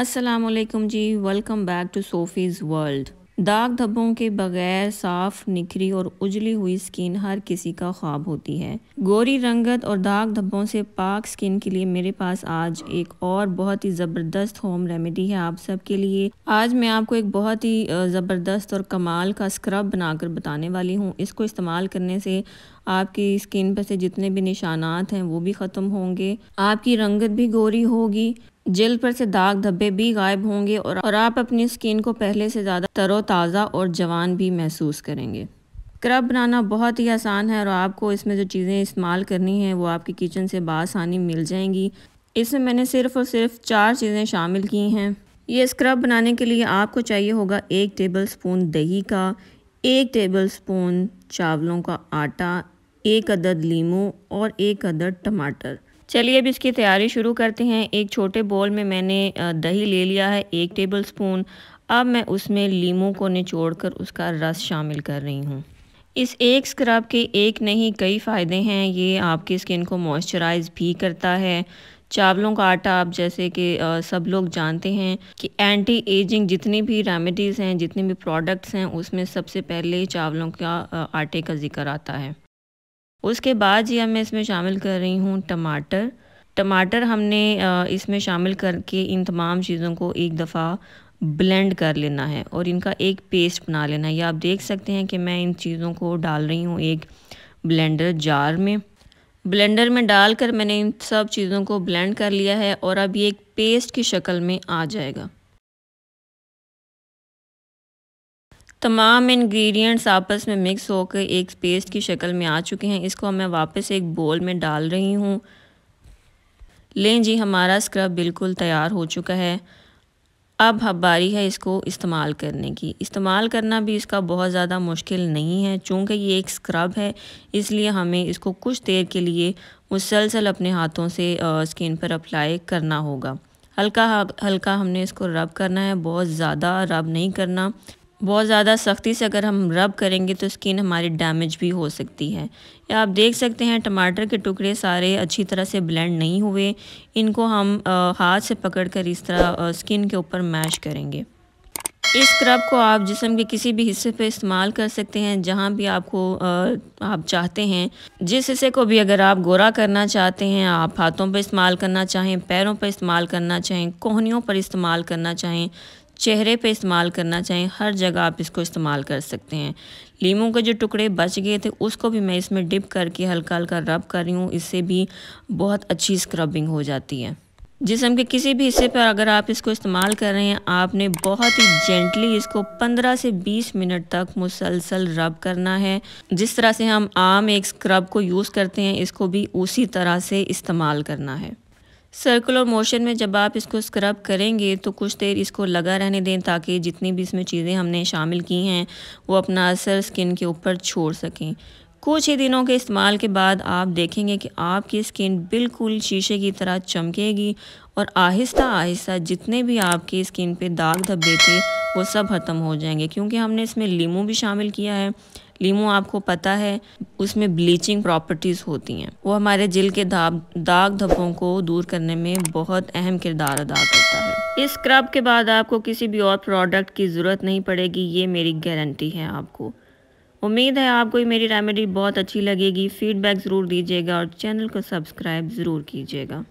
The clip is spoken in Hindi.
Aslam ji welcome back to Sophie's world दाग धब्बों के बगैर साफ निखरी और उजली हुई स्किन हर किसी का ख्वाब होती है गोरी रंगत और दाग धब्बों से पाक स्किन के लिए मेरे पास आज एक और बहुत ही ज़बरदस्त होम रेमेडी है आप सब के लिए आज मैं आपको एक बहुत ही ज़बरदस्त और कमाल का स्क्रब बनाकर बताने वाली हूँ इसको इस्तेमाल करने से आपकी स्किन पर से जितने भी निशानात हैं वो भी ख़त्म होंगे आपकी रंगत भी गोरी होगी जेल पर से दाग धब्बे भी गायब होंगे और, और आप अपनी स्किन को पहले से ज़्यादा तरोताज़ा और जवान भी महसूस करेंगे क्रब बनाना बहुत ही आसान है और आपको इसमें जो चीज़ें इस्तेमाल करनी है वो आपकी किचन से बासानी मिल जाएंगी इसमें मैंने सिर्फ़ और सिर्फ चार चीज़ें शामिल की हैं ये स्क्रब बनाने के लिए आपको चाहिए होगा एक टेबल स्पून दही का एक टेबल स्पून चावलों का आटा एक अदद लीमू और एक अदद टमाटर चलिए अब इसकी तैयारी शुरू करते हैं एक छोटे बॉल में मैंने दही ले लिया है एक टेबल स्पून अब मैं उसमें लीमू को निचोड़ कर उसका रस शामिल कर रही हूँ इस एक स्क्रब के एक नहीं कई फ़ायदे हैं ये आपकी स्किन को मॉइस्चराइज भी करता है चावलों का आटा आप जैसे कि सब लोग जानते हैं कि एंटी एजिंग जितनी भी रेमेडीज़ हैं जितने भी प्रोडक्ट्स हैं उसमें सबसे पहले चावलों का आटे का जिक्र आता है उसके बाद जी अब मैं इसमें शामिल कर रही हूँ टमाटर टमाटर हमने इसमें शामिल करके इन तमाम चीज़ों को एक दफ़ा ब्लेंड कर लेना है और इनका एक पेस्ट बना लेना है या आप देख सकते हैं कि मैं इन चीज़ों को डाल रही हूँ एक ब्लेंडर जार में ब्लेंडर में डालकर मैंने इन सब चीज़ों को ब्लेंड कर लिया है और अब ये एक पेस्ट की शक्ल में आ जाएगा तमाम इंग्रेडिएंट्स आपस में मिक्स होकर एक पेस्ट की शक्ल में आ चुके हैं इसको मैं वापस एक बोल में डाल रही हूँ लें जी हमारा स्क्रब बिल्कुल तैयार हो चुका है अब हबारी बारी है इसको इस्तेमाल करने की इस्तेमाल करना भी इसका बहुत ज़्यादा मुश्किल नहीं है चूँकि ये एक स्क्रब है इसलिए हमें इसको कुछ देर के लिए मुसलसल अपने हाथों से स्किन पर अप्लाई करना होगा हल्का हल्का हमने इसको रब करना है बहुत ज़्यादा रब नहीं करना बहुत ज़्यादा सख्ती से अगर हम रब करेंगे तो स्किन हमारी डैमेज भी हो सकती है या आप देख सकते हैं टमाटर के टुकड़े सारे अच्छी तरह से ब्लेंड नहीं हुए इनको हम हाथ से पकड़कर इस तरह स्किन के ऊपर मैश करेंगे इस स्क्रब को आप जिसम के किसी भी हिस्से पे इस्तेमाल कर सकते हैं जहाँ भी आपको आप चाहते हैं जिस हिस्से को भी अगर आप गोरा करना चाहते हैं आप हाथों पर इस्तेमाल करना चाहें पैरों पर इस्तेमाल करना चाहें कोहनियों पर इस्तेमाल करना चाहें चेहरे पे इस्तेमाल करना चाहें हर जगह आप इसको इस्तेमाल कर सकते हैं लीमू के जो टुकड़े बच गए थे उसको भी मैं इसमें डिप करके हल्का हल्का रब कर रही हूँ इससे भी बहुत अच्छी स्क्रबिंग हो जाती है जिसम के किसी भी हिस्से पर अगर आप इसको इस्तेमाल कर रहे हैं आपने बहुत ही जेंटली इसको 15 से 20 मिनट तक मुसलसल रब करना है जिस तरह से हम आम एक स्क्रब को यूज़ करते हैं इसको भी उसी तरह से इस्तेमाल करना है सर्कुलर मोशन में जब आप इसको स्क्रब करेंगे तो कुछ देर इसको लगा रहने दें ताकि जितनी भी इसमें चीज़ें हमने शामिल की हैं वो अपना असर स्किन के ऊपर छोड़ सकें कुछ ही दिनों के इस्तेमाल के बाद आप देखेंगे कि आपकी स्किन बिल्कुल शीशे की तरह चमकेगी और आहिस्ता आहिस्ता जितने भी आपकी स्किन पे दाग धब्बे थे वो सब ख़त्म हो जाएंगे क्योंकि हमने इसमें लीमू भी शामिल किया है लीमू आपको पता है उसमें ब्लीचिंग प्रॉपर्टीज़ होती हैं वो हमारे जिल के दाग दाग धब्बों को दूर करने में बहुत अहम किरदार अदा करता है इस स्क्रब के बाद आपको किसी भी और प्रोडक्ट की ज़रूरत नहीं पड़ेगी ये मेरी गारंटी है आपको उम्मीद है आपको ये मेरी रेमेडी बहुत अच्छी लगेगी फीडबैक ज़रूर दीजिएगा और चैनल को सब्सक्राइब ज़रूर कीजिएगा